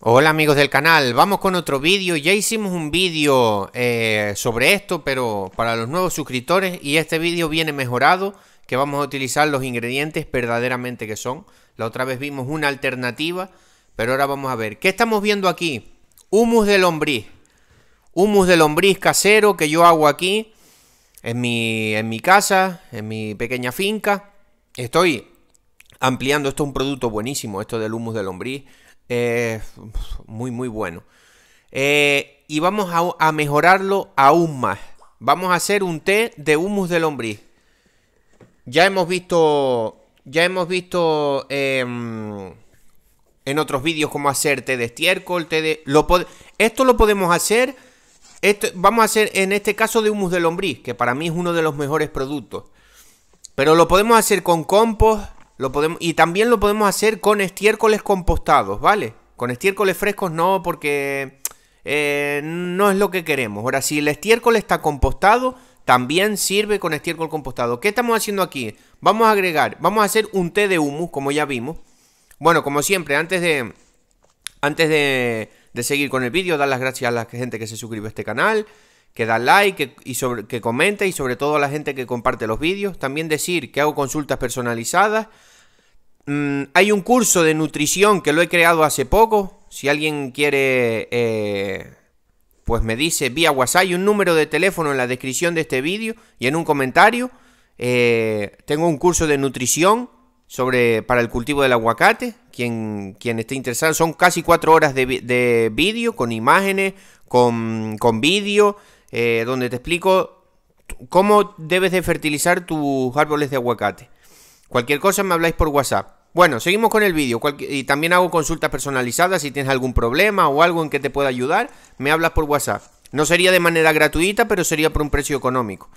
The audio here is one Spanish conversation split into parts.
Hola amigos del canal, vamos con otro vídeo, ya hicimos un vídeo eh, sobre esto pero para los nuevos suscriptores y este vídeo viene mejorado que vamos a utilizar los ingredientes verdaderamente que son, la otra vez vimos una alternativa pero ahora vamos a ver, ¿qué estamos viendo aquí? Humus de lombriz, humus de lombriz casero que yo hago aquí en mi, en mi casa, en mi pequeña finca, estoy ampliando, esto es un producto buenísimo, esto del humus de lombriz eh, muy, muy bueno. Eh, y vamos a, mejorarlo aún más. Vamos a hacer un té de humus de lombriz. Ya hemos visto, ya hemos visto em, en otros vídeos cómo hacer té de estiércol, té de... Lo esto lo podemos hacer, esto, vamos a hacer en este caso de humus de lombriz, que para mí es uno de los mejores productos. Pero lo podemos hacer con compost, lo podemos, y también lo podemos hacer con estiércoles compostados, ¿vale? Con estiércoles frescos no, porque eh, no es lo que queremos. Ahora, si el estiércol está compostado, también sirve con estiércol compostado. ¿Qué estamos haciendo aquí? Vamos a agregar, vamos a hacer un té de humus, como ya vimos. Bueno, como siempre, antes de, antes de, seguir con el vídeo, dar las gracias a la gente que se suscribe a este canal que da like, y sobre, que comenta y sobre todo a la gente que comparte los vídeos. También decir que hago consultas personalizadas. Mm, hay un curso de nutrición que lo he creado hace poco. Si alguien quiere, eh, pues me dice vía WhatsApp. Hay un número de teléfono en la descripción de este vídeo y en un comentario. Eh, tengo un curso de nutrición sobre, para el cultivo del aguacate. Quien, quien esté interesado, son casi cuatro horas de, vídeo con imágenes, con, con vídeo. Eh, donde te explico cómo debes de fertilizar tus árboles de aguacate. Cualquier cosa me habláis por WhatsApp. Bueno, seguimos con el vídeo y también hago consultas personalizadas si tienes algún problema o algo en que te pueda ayudar, me hablas por WhatsApp. No sería de manera gratuita, pero sería por un precio económico.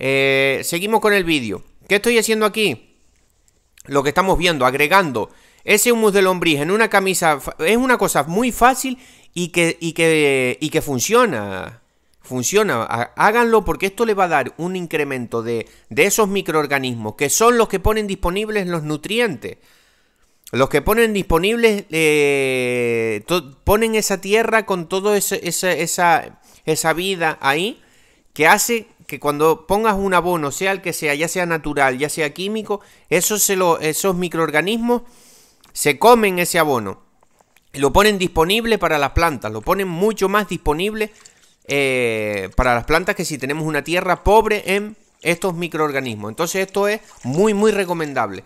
Eh, seguimos con el vídeo. ¿Qué estoy haciendo aquí? Lo que estamos viendo, agregando ese humus de lombriz en una camisa, es una cosa muy fácil y que, que, y que funciona funciona. Háganlo porque esto le va a dar un incremento de, esos microorganismos que son los que ponen disponibles los nutrientes. Los que ponen disponibles, eh, ponen esa tierra con toda esa, vida ahí, que hace que cuando pongas un abono, sea el que sea, ya sea natural, ya sea químico, esos, esos microorganismos se comen ese abono. Lo ponen disponible para las plantas, lo ponen mucho más disponible eh, para las plantas que si tenemos una tierra pobre en estos microorganismos. Entonces esto es muy, muy recomendable.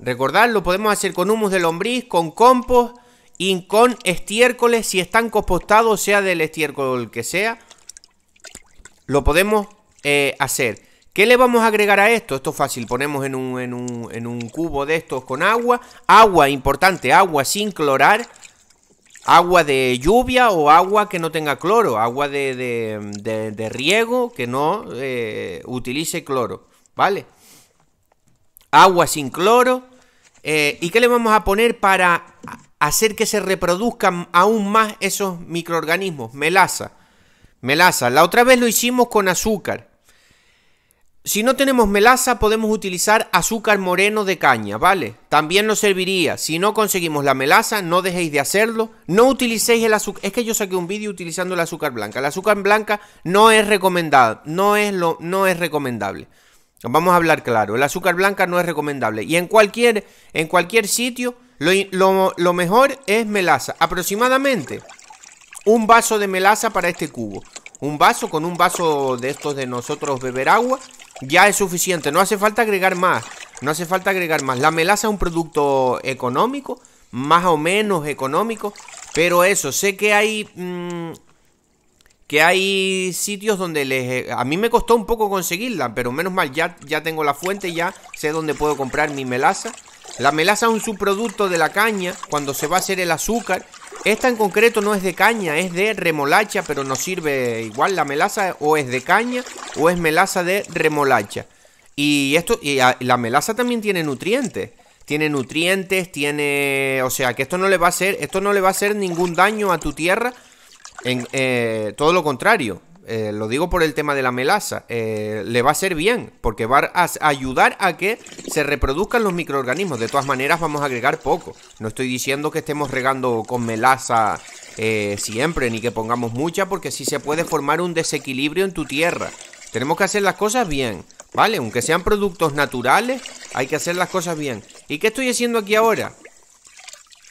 Recordad, lo podemos hacer con humus de lombriz, con compost y con estiércoles, si están compostados, sea del estiércol que sea, lo podemos eh, hacer. ¿Qué le vamos a agregar a esto? Esto es fácil, ponemos en un, en un cubo de estos con agua, agua, importante, agua sin clorar, agua de lluvia o agua que no tenga cloro, agua de, riego que no eh, utilice cloro, ¿vale? Agua sin cloro. Eh, ¿Y qué le vamos a poner para hacer que se reproduzcan aún más esos microorganismos? Melaza. Melaza. La otra vez lo hicimos con azúcar. Si no tenemos melaza, podemos utilizar azúcar moreno de caña, ¿vale? También nos serviría. Si no conseguimos la melaza, no dejéis de hacerlo. No utilicéis el azúcar... Es que yo saqué un vídeo utilizando el azúcar blanca. El azúcar blanca no es recomendado, no es, lo, no es recomendable. Vamos a hablar claro. El azúcar blanca no es recomendable. Y en cualquier, en cualquier sitio, lo, lo mejor es melaza. Aproximadamente un vaso de melaza para este cubo. Un vaso con un vaso de estos de nosotros beber agua ya es suficiente, no hace falta agregar más. No hace falta agregar más. La melaza es un producto económico, más o menos económico. Pero eso, sé que hay... Mm, que hay sitios donde les... Eh, a mí me costó un poco conseguirla, pero menos mal, ya, ya tengo la fuente, ya sé dónde puedo comprar mi melaza. La melaza es un subproducto de la caña cuando se va a hacer el azúcar. Esta en concreto no es de caña, es de remolacha, pero nos sirve igual. La melaza o es de caña o es melaza de remolacha. Y esto, la melaza también tiene nutrientes. Tiene nutrientes, tiene. O sea que esto no le va a hacer. Esto no le va a hacer ningún daño a tu tierra. En, eh, todo lo contrario. Eh, lo digo por el tema de la melaza, eh, le va a ser bien, porque va a ayudar a que se reproduzcan los microorganismos. De todas maneras, vamos a agregar poco. No estoy diciendo que estemos regando con melaza eh, siempre, ni que pongamos mucha, porque si se puede formar un desequilibrio en tu tierra. Tenemos que hacer las cosas bien, ¿vale? Aunque sean productos naturales, hay que hacer las cosas bien. ¿Y qué estoy haciendo aquí ahora?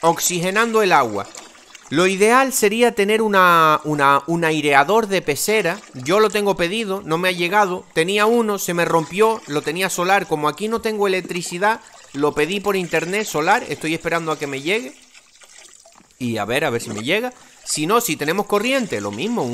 Oxigenando el agua. Lo ideal sería tener una, un aireador de pecera. Yo lo tengo pedido, no me ha llegado. Tenía uno, se me rompió, lo tenía solar. Como aquí no tengo electricidad, lo pedí por internet solar. Estoy esperando a que me llegue y a ver, a ver si me llega. Si no, si tenemos corriente, lo mismo.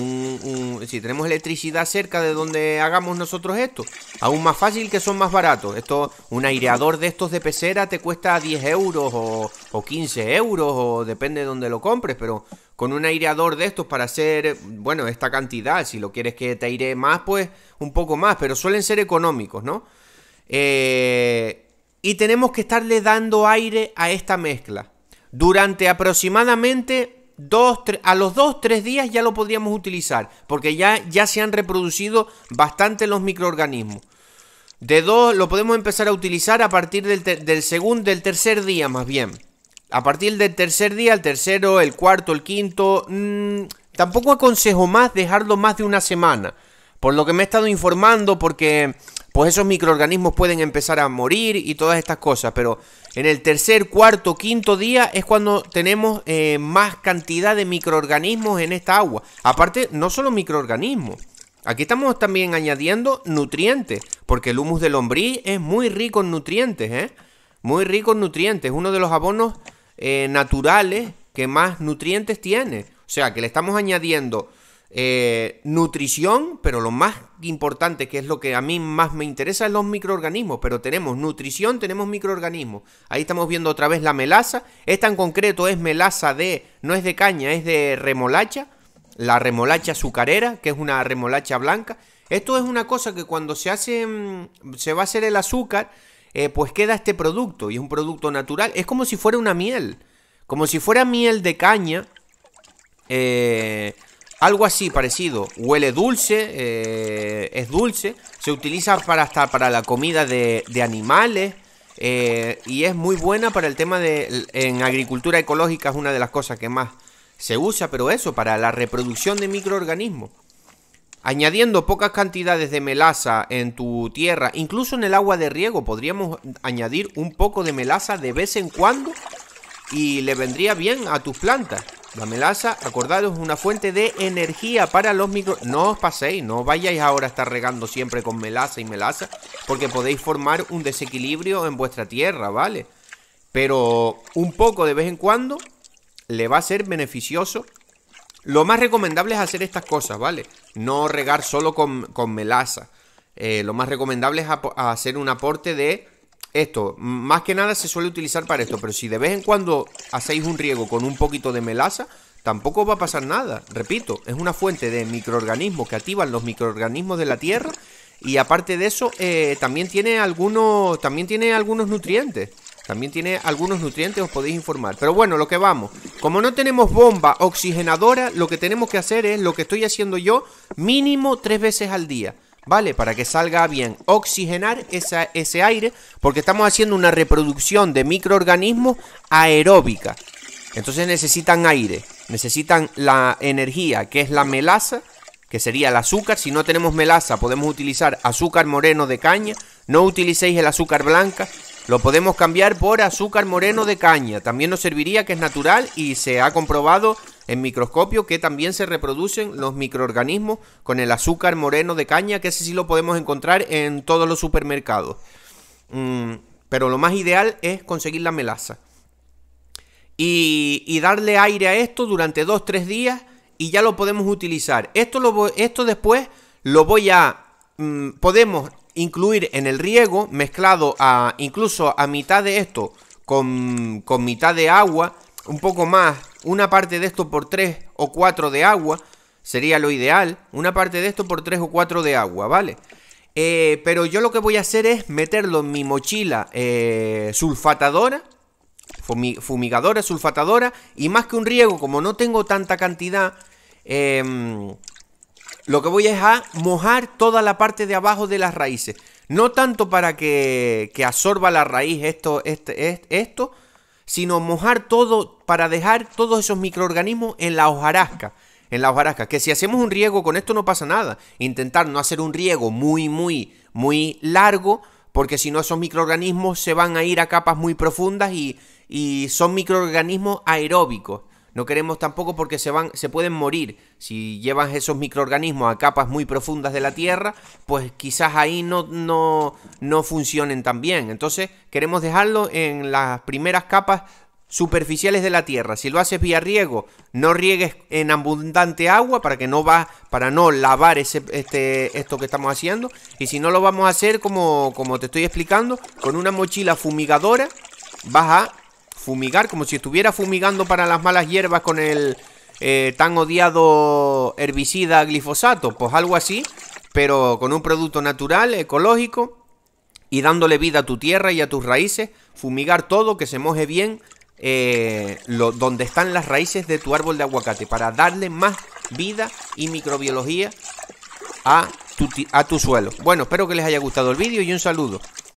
si tenemos electricidad cerca de donde hagamos nosotros esto, aún más fácil que son más baratos. Esto, un aireador de estos de pecera te cuesta 10 euros o, 15 euros, o depende de donde lo compres, pero con un aireador de estos para hacer, bueno, esta cantidad, si lo quieres que te aire más, pues un poco más, pero suelen ser económicos, ¿no? Eh, y tenemos que estarle dando aire a esta mezcla. Durante aproximadamente dos, a los dos, tres días ya lo podríamos utilizar, porque ya, ya se han reproducido bastante los microorganismos. De dos, lo podemos empezar a utilizar a partir del, del segundo, del tercer día más bien. A partir del tercer día, el tercero, el cuarto, el quinto. Mm, tampoco aconsejo más dejarlo más de una semana. Por lo que me he estado informando, porque pues esos microorganismos pueden empezar a morir y todas estas cosas. Pero en el tercer, cuarto, quinto día es cuando tenemos eh, más cantidad de microorganismos en esta agua. Aparte, no solo microorganismos. Aquí estamos también añadiendo nutrientes, porque el humus de lombriz es muy rico en nutrientes, ¿eh? Muy rico en nutrientes, uno de los abonos eh, naturales que más nutrientes tiene. O sea, que le estamos añadiendo eh, nutrición, pero lo más importante, que es lo que a mí más me interesa, es los microorganismos, pero tenemos nutrición, tenemos microorganismos. Ahí estamos viendo otra vez la melaza. Esta en concreto es melaza de, no es de caña, es de remolacha, la remolacha azucarera, que es una remolacha blanca. Esto es una cosa que cuando se hace, mm, se va a hacer el azúcar, eh, pues queda este producto y es un producto natural. Es como si fuera una miel, como si fuera miel de caña. Eh, algo así parecido. Huele dulce, eh, es dulce. Se utiliza para hasta para la comida de, animales. Eh, y es muy buena para el tema de... En agricultura ecológica es una de las cosas que más se usa, pero eso, para la reproducción de microorganismos. Añadiendo pocas cantidades de melaza en tu tierra, incluso en el agua de riego, podríamos añadir un poco de melaza de vez en cuando y le vendría bien a tus plantas. La melaza, acordaros, es una fuente de energía para los micro... No os paséis, no vayáis ahora a estar regando siempre con melaza y melaza, porque podéis formar un desequilibrio en vuestra tierra, ¿vale? Pero un poco de vez en cuando le va a ser beneficioso. Lo más recomendable es hacer estas cosas, ¿vale? No regar solo con, melaza. Eh, lo más recomendable es hacer un aporte de esto, más que nada se suele utilizar para esto, pero si de vez en cuando hacéis un riego con un poquito de melaza, tampoco va a pasar nada. Repito, es una fuente de microorganismos que activan los microorganismos de la tierra y aparte de eso, eh, también, tiene algunos, también tiene algunos nutrientes. También tiene algunos nutrientes, os podéis informar. Pero bueno, lo que vamos. Como no tenemos bomba oxigenadora, lo que tenemos que hacer es lo que estoy haciendo yo, mínimo tres veces al día. ¿vale? Para que salga bien. Oxigenar ese aire porque estamos haciendo una reproducción de microorganismos aeróbica. Entonces necesitan aire, necesitan la energía que es la melaza, que sería el azúcar. Si no tenemos melaza podemos utilizar azúcar moreno de caña. No utilicéis el azúcar blanca, lo podemos cambiar por azúcar moreno de caña. También nos serviría que es natural y se ha comprobado en microscopio que también se reproducen los microorganismos con el azúcar moreno de caña, que ese sí lo podemos encontrar en todos los supermercados. Mm, pero lo más ideal es conseguir la melaza. Y, darle aire a esto durante 2-3 días y ya lo podemos utilizar. Esto, lo, esto después lo voy a... Mm, podemos incluir en el riego mezclado a incluso a mitad de esto con, con mitad de agua un poco más, una parte de esto por 3 o 4 de agua, sería lo ideal, una parte de esto por 3 o 4 de agua, ¿vale? Eh, pero yo lo que voy a hacer es meterlo en mi mochila eh, sulfatadora, fumigadora, sulfatadora, y más que un riego, como no tengo tanta cantidad, em, lo que voy es a mojar toda la parte de abajo de las raíces. No tanto para que, que absorba la raíz esto, este, esto, sino mojar todo para dejar todos esos microorganismos en la hojarasca. En la hojarasca, que si hacemos un riego con esto no pasa nada. Intentar no hacer un riego muy, muy, muy largo, porque si no esos microorganismos se van a ir a capas muy profundas y, y son microorganismos aeróbicos. No queremos tampoco porque se van, se pueden morir. Si llevan esos microorganismos a capas muy profundas de la Tierra, pues quizás ahí no, no, no funcionen tan bien. Entonces queremos dejarlo en las primeras capas superficiales de la tierra. Si lo haces vía riego, no riegues en abundante agua para que no va, para no lavar ese, este, esto que estamos haciendo. Y si no lo vamos a hacer como, como te estoy explicando, con una mochila fumigadora vas a Fumigar, como si estuviera fumigando para las malas hierbas con el eh, tan odiado herbicida glifosato. Pues algo así, pero con un producto natural, ecológico y dándole vida a tu tierra y a tus raíces. Fumigar todo, que se moje bien eh, lo, donde están las raíces de tu árbol de aguacate para darle más vida y microbiología a tu, a tu suelo. Bueno, espero que les haya gustado el vídeo y un saludo.